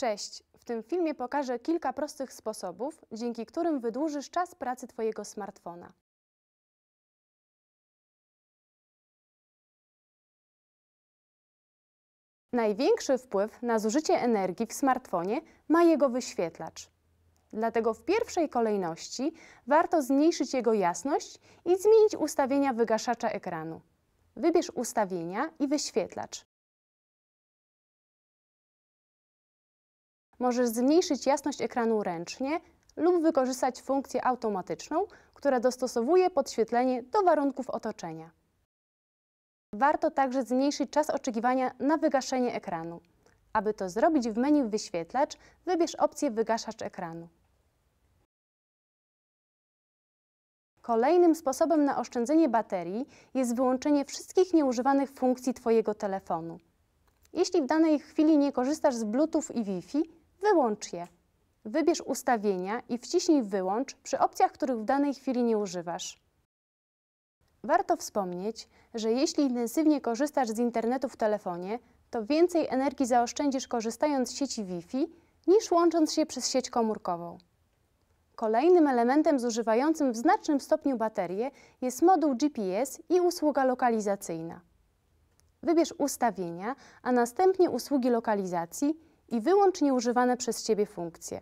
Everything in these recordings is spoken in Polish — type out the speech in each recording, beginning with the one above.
Cześć! W tym filmie pokażę kilka prostych sposobów, dzięki którym wydłużysz czas pracy Twojego smartfona. Największy wpływ na zużycie energii w smartfonie ma jego wyświetlacz. Dlatego w pierwszej kolejności warto zmniejszyć jego jasność i zmienić ustawienia wygaszacza ekranu. Wybierz ustawienia i wyświetlacz. Możesz zmniejszyć jasność ekranu ręcznie lub wykorzystać funkcję automatyczną, która dostosowuje podświetlenie do warunków otoczenia. Warto także zmniejszyć czas oczekiwania na wygaszenie ekranu. Aby to zrobić w menu Wyświetlacz wybierz opcję Wygaszacz ekranu. Kolejnym sposobem na oszczędzenie baterii jest wyłączenie wszystkich nieużywanych funkcji Twojego telefonu. Jeśli w danej chwili nie korzystasz z Bluetooth i Wi-Fi, wyłącz je. Wybierz ustawienia i wciśnij wyłącz przy opcjach, których w danej chwili nie używasz. Warto wspomnieć, że jeśli intensywnie korzystasz z internetu w telefonie, to więcej energii zaoszczędzisz korzystając z sieci Wi-Fi niż łącząc się przez sieć komórkową. Kolejnym elementem zużywającym w znacznym stopniu baterię jest moduł GPS i usługa lokalizacyjna. Wybierz ustawienia, a następnie usługi lokalizacji i wyłącz nieużywane przez Ciebie funkcje.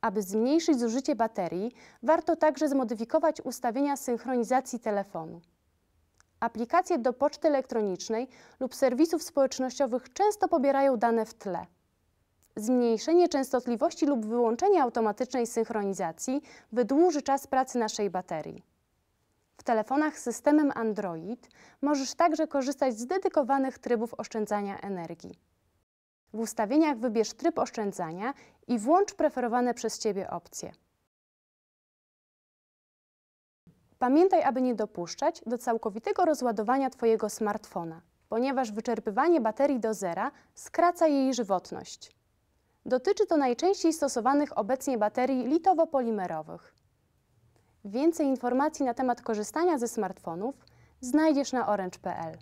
Aby zmniejszyć zużycie baterii, warto także zmodyfikować ustawienia synchronizacji telefonu. Aplikacje do poczty elektronicznej lub serwisów społecznościowych często pobierają dane w tle. Zmniejszenie częstotliwości lub wyłączenie automatycznej synchronizacji wydłuży czas pracy naszej baterii. W telefonach z systemem Android możesz także korzystać z dedykowanych trybów oszczędzania energii. W ustawieniach wybierz tryb oszczędzania i włącz preferowane przez Ciebie opcje. Pamiętaj, aby nie dopuszczać do całkowitego rozładowania Twojego smartfona, ponieważ wyczerpywanie baterii do zera skraca jej żywotność. Dotyczy to najczęściej stosowanych obecnie baterii litowo-polimerowych. Więcej informacji na temat korzystania ze smartfonów znajdziesz na orange.pl.